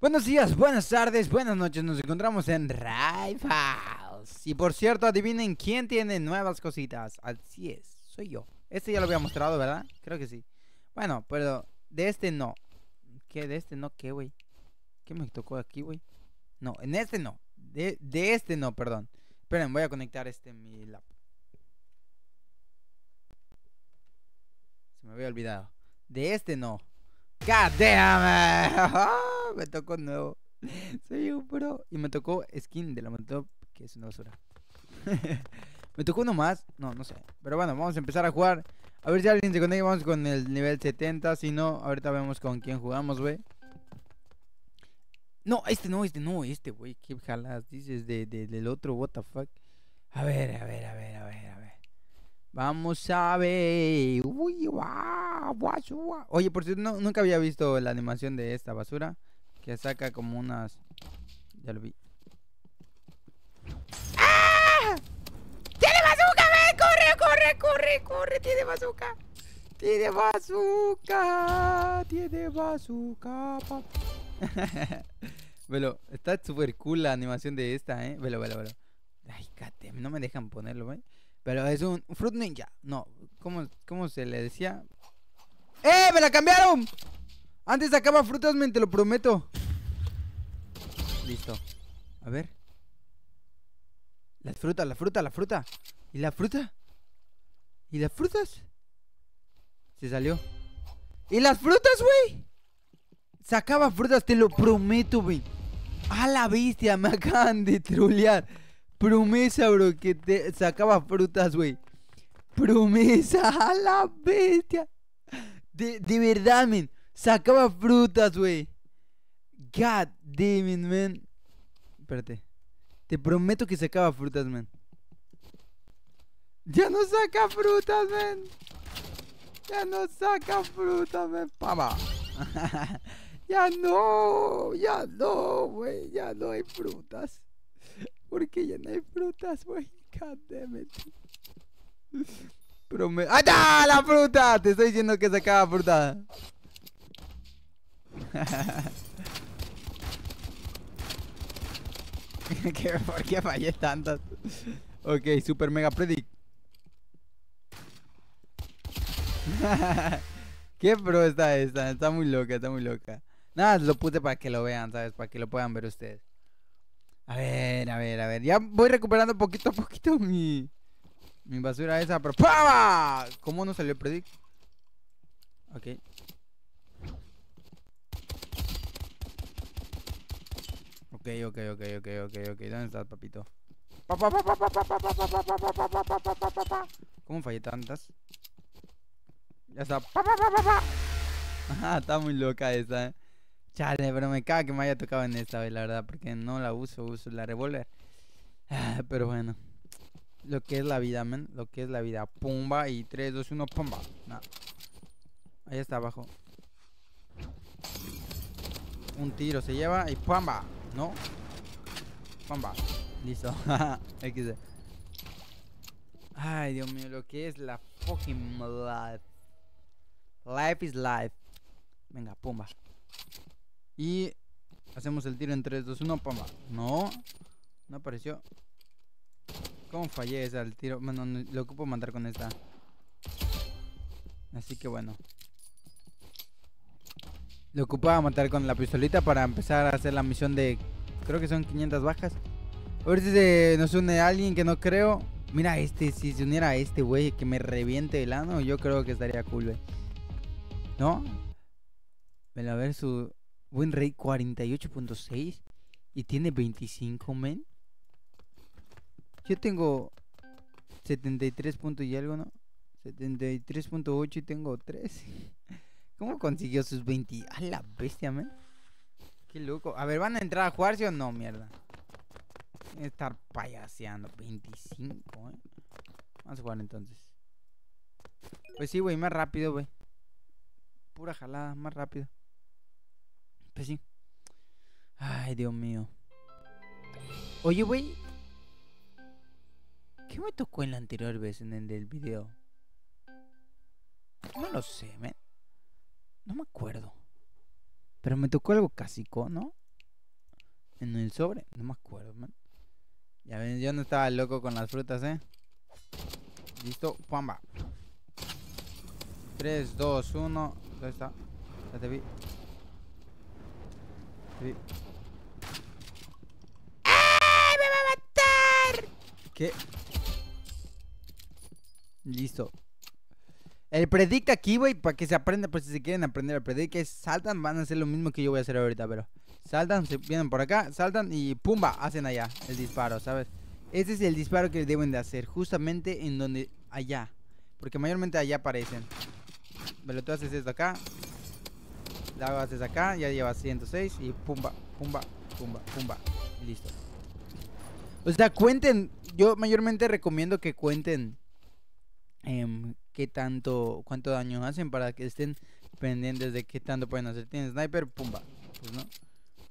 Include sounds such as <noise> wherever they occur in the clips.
Buenos días, buenas tardes, buenas noches. Nos encontramos en House Y por cierto, adivinen quién tiene nuevas cositas. Así es, soy yo. Este ya lo había mostrado, ¿verdad? Creo que sí. Bueno, pero de este no. ¿Qué? ¿De este no? ¿Qué, güey? ¿Qué me tocó aquí, güey? No, en este no. De, este no, perdón. Esperen, voy a conectar este en mi laptop. Se me había olvidado. De este no. God damn <laughs> me tocó nuevo. <laughs> Soy un pro. Y me tocó skin de la montop, que es una basura. <laughs> me tocó uno más. No, no sé. Pero bueno, vamos a empezar a jugar. A ver si alguien se conecta. Vamos con el nivel 70. Si no, ahorita vemos con quién jugamos, güey. No, este no, este no, este, güey. Qué jalas dices de, del otro, what the fuck. A ver, a ver, a ver, a ver, a ver. Vamos a ver. Uy, wow, Oye, por cierto, no, nunca había visto la animación de esta basura. Ya saca como unas... Ya lo vi. ¡Ah! ¡Tiene bazooka! ve corre, corre, corre! ¡Tiene bazooka! ¡Tiene bazooka! ¡Tiene bazooka! <laughs> velo, está súper cool la animación de esta, ¿eh? Velo, velo, velo. Ay, cate, no me dejan ponerlo, ¿eh? Pero es un Fruit Ninja. No, ¿cómo, cómo se le decía? ¡Eh! ¡Me la cambiaron! Antes sacaba frutas, me te lo prometo. Listo. A ver. Las frutas, la fruta, la fruta. ¿Y la fruta? ¿Y las frutas? Se salió. ¿Y las frutas, güey? Sacaba frutas, te lo prometo, güey. A la bestia, me <laughs> acaban de trolear. Promesa, bro, que te sacaba frutas, güey. Promesa, <laughs> a la bestia. De, de verdad, men. Sacaba frutas, güey. God damn it, man. Espérate. Te prometo que sacaba frutas, man. Ya no saca frutas, man. Ya no saca frutas, man. Papa. <laughs> ya no. Ya no, güey. Ya no hay frutas. Porque ya no hay frutas, wey? God damn it. Prometo. ¡Ah, ¡La fruta! Te estoy diciendo que sacaba fruta. <laughs> <laughs> ¿Por qué fallé tantas? Ok, super mega predict. <laughs> qué pro está esta, está muy loca, está muy loca. Nada, lo puse para que lo vean, ¿sabes? Para que lo puedan ver ustedes. A ver, a ver, a ver. Ya voy recuperando poquito a poquito mi. Mi basura esa, pero ¿Cómo no salió el predict? Ok. ok, ok, ok, ok, ok, ok. ¿Dónde estás, papito? ¿Cómo fallé tantas? Ya está. está muy loca esa. Chale, pero me caga que me haya tocado en esta vez, la verdad, porque no la uso, uso la revólver. Pero bueno, lo que es la vida, men, lo que es la vida. Pumba y 3, 2, 1, pumba. Ahí está abajo. Un tiro se lleva y pumba. No. Pumba Listo. <laughs> XD. Ay, Dios mío, lo que es la fucking life. Life is life. Venga, pumba. Y hacemos el tiro en 3, 2, 1, pumba. No. No apareció. ¿Cómo fallé ese el tiro? Bueno, lo ocupo mandar con esta. Así que bueno. Lo ocupaba matar con la pistolita para empezar a hacer la misión de... Creo que son 500 bajas. A ver si se nos une alguien que no creo. Mira, este, si se uniera a este güey que me reviente el ano, yo creo que estaría cool, güey. ¿No? a ver su Buen rey, 48.6 y tiene 25, men. Yo tengo 73 y algo, ¿no? 73.8 y tengo 3. <laughs> ¿Cómo consiguió sus 20? A la bestia, man. Qué loco. A ver, ¿van a entrar a jugar sí o no, mierda? estar payaseando. 25, eh. Vamos a jugar entonces. Pues sí, güey, más rápido, güey. Pura jalada, más rápido. Pues sí. Ay, Dios mío. Oye, güey. ¿Qué me tocó en la anterior vez en el del video? No lo sé, me... No me acuerdo. Pero me tocó algo casico, ¿no? En el sobre. No me acuerdo, man. Ya ven, yo no estaba loco con las frutas, ¿eh? Listo, pamba. 3, 2, 1. ¿Dónde está? Ya te vi. Te vi. ¡Ay, ¡Me va a matar! ¿Qué? Listo. El predict aquí, güey, para que se aprenda, pues si se quieren aprender el predict, saltan, van a hacer lo mismo que yo voy a hacer ahorita, pero saltan, se vienen por acá, saltan y pumba, hacen allá el disparo, ¿sabes? Este es el disparo que deben de hacer, justamente en donde allá, porque mayormente allá aparecen. Pero tú haces esto acá, la haces acá, ya lleva 106 y pumba, pumba, pumba, pumba, y listo. O sea, cuenten, yo mayormente recomiendo que cuenten eh, qué tanto, cuánto daño hacen para que estén pendientes de qué tanto pueden hacer. Tiene sniper, pumba. Pues, no.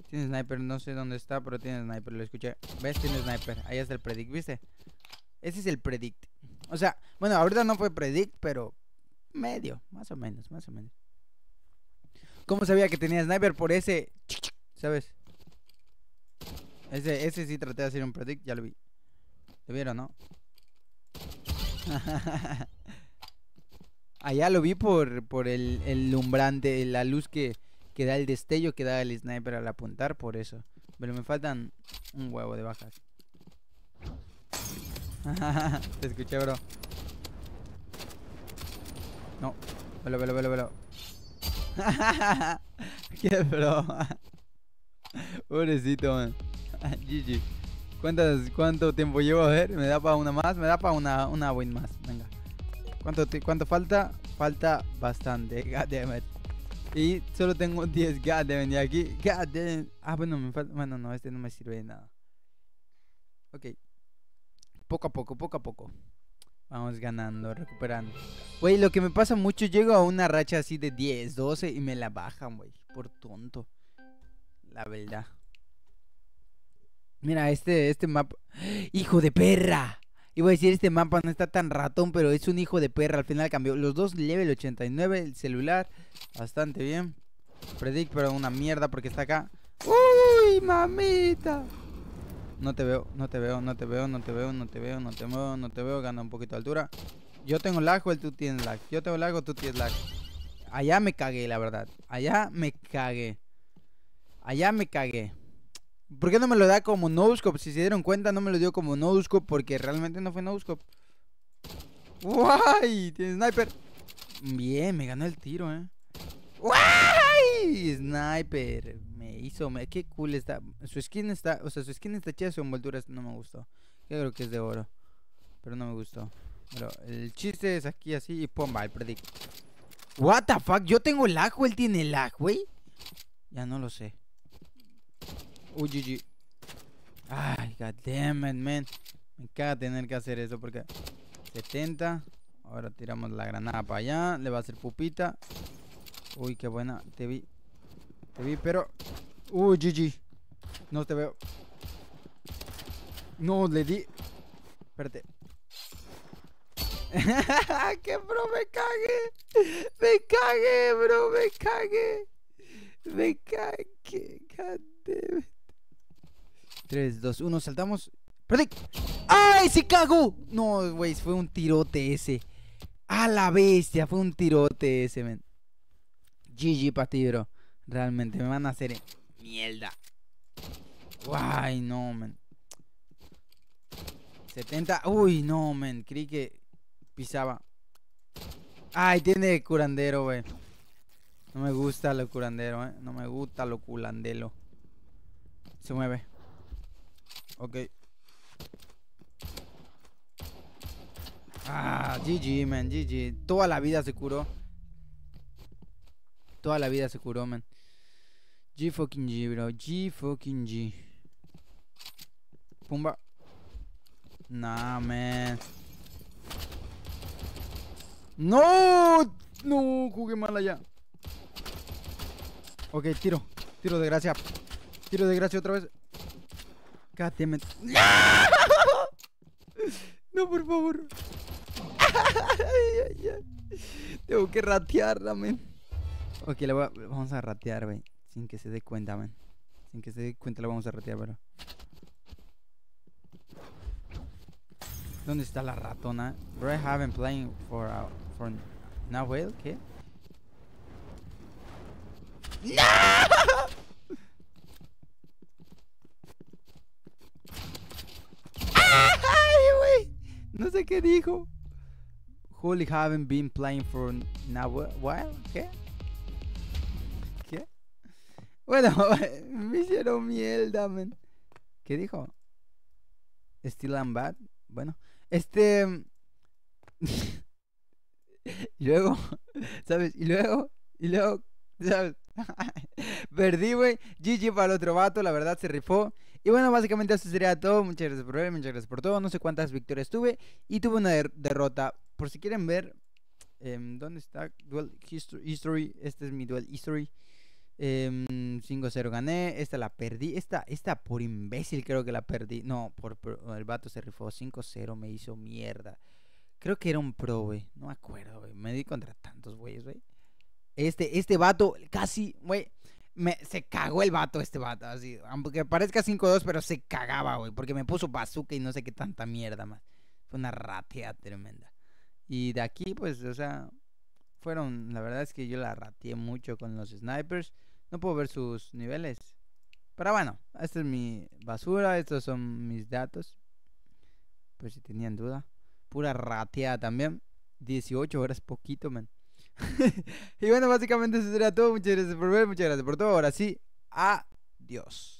Tiene sniper, no sé dónde está, pero tiene sniper, lo escuché. ¿Ves? Tiene sniper. Ahí está el predict, ¿viste? Ese es el predict. O sea, bueno, ahorita no fue predict, pero medio, más o menos, más o menos. ¿Cómo sabía que tenía sniper por ese? ¿Sabes? Ese, ese sí traté de hacer un predict, ya lo vi. ¿Lo vieron, no? <laughs> allá lo vi por, por el, el lumbrante, la luz que, que da el destello que da el sniper al apuntar, por eso. Pero me faltan un huevo de bajas. <laughs> Te escuché, bro. No. Velo, velo, velo, velo. <laughs> Qué bro <laughs> Pobrecito, man. GG. ¿Cuánto tiempo llevo? A ver, me da para una más, me da para una, una win más. Venga. ¿Cuánto, falta? Falta bastante, <laughs> it Y solo tengo 10, goddammit. Y aquí, goddammit. Ah, bueno, me falta. Bueno, no, este no me sirve de nada. Ok. Poco a poco, poco a poco. Vamos ganando, recuperando. Güey, lo que me pasa mucho, llego a una racha así de 10, 12 y me la bajan, güey. Por tonto. La verdad. Mira, este, este mapa. ¡Ah! ¡Hijo de perra! Iba a decir, este mapa no está tan ratón, pero es un hijo de perra. Al final cambió. Los dos level 89, el celular. Bastante bien. Predict, pero una mierda porque está acá. ¡Uy, mamita! No te veo, no te veo, no te veo, no te veo, no te veo, no te veo, no te veo. Gana un poquito de altura. Yo tengo lag o el tú tienes lag. Yo tengo lag o tú tienes lag. Allá me cagué, la verdad. Allá me cagué. Allá me cagué. ¿Por qué no me lo da como Noscope? Si se dieron cuenta, no me lo dio como Noscope porque realmente no fue Noscope. ¡Guay! Tiene sniper. Bien, me ganó el tiro, eh. ¡Guay! Sniper. Me hizo. Qué cool está. Su skin está. O sea, su skin está chida, su envoltura no me gustó. Yo creo que es de oro. Pero no me gustó. Pero el chiste es aquí así y pomba, el predict. What the fuck? Yo tengo lag o él tiene lag, güey. Ya no lo sé. Uy, GG. Ay, goddammit, man. Me encanta tener que hacer eso porque 70. Ahora tiramos la granada para allá. Le va a hacer pupita. Uy, qué buena. Te vi. Te vi, pero. Uy, GG. No te veo. No, le di. Espérate. <laughs> ¡Qué bro! ¡Me cague! ¡Me cague, bro! ¡Me cague! ¡Me cague! 3, 2, 1, saltamos. ¡Perdí! ¡Ay, se cago! No, güey, fue un tirote ese. A la bestia, fue un tirote ese, men. GG para ti, bro. Realmente me van a hacer mierda. Guay, no, men. 70. Uy, no, men. Creí que pisaba. Ay, tiene curandero, güey. No me gusta lo curandero, eh. No me gusta lo culandero. Se mueve. Ok. Ah, GG, man, GG. Toda la vida se curó. Toda la vida se curó, man. G fucking G, bro. G fucking G. Pumba. Nah, man. No, no, jugué mal allá. Ok, tiro. Tiro de gracia. Tiro de gracia otra vez. <laughs> No, por favor. <laughs> Tengo que ratearla, man. Ok, la vamos a ratear, güey. Sin que se dé cuenta, man. Sin que se dé cuenta la vamos a ratear, pero... ¿Dónde está la ratona? Bro, I haven't playing for... for... Now, ¿Qué? ¡No! No sé qué dijo. Holy haven't been playing for now while. ¿Qué? ¿Qué? Bueno, <laughs> me hicieron mierda, ¿Qué dijo? Still I'm bad. Bueno, este. y <laughs> luego, ¿sabes? Y luego, y luego, ¿sabes? <laughs> Perdí, güey. GG para el otro vato, la verdad se rifó. Y bueno, básicamente eso sería todo. Muchas gracias por ver, muchas gracias por todo. No sé cuántas victorias tuve y tuve una derrota. Por si quieren ver em, dónde está Duel History. Este es mi Duel History. 5-0 em, gané. Esta la perdí. Esta, esta por imbécil creo que la perdí. No, por, el vato se rifó. 5-0 me hizo mierda. Creo que era un pro, güey. No me acuerdo, güey. Me di contra tantos güeyes, güey. Este, este vato casi, güey me, se cagó el vato este vato, así. Aunque parezca 5-2, pero se cagaba, güey. Porque me puso bazooka y no sé qué tanta mierda más. Fue una rateada tremenda. Y de aquí, pues, o sea, fueron. La verdad es que yo la rateé mucho con los snipers. No puedo ver sus niveles. Pero bueno, esta es mi basura. Estos son mis datos. pues si tenían duda. Pura rateada también. 18 horas, poquito, man. <laughs> y bueno, básicamente eso sería todo. Muchas gracias por ver, muchas gracias por todo. Ahora sí, adiós.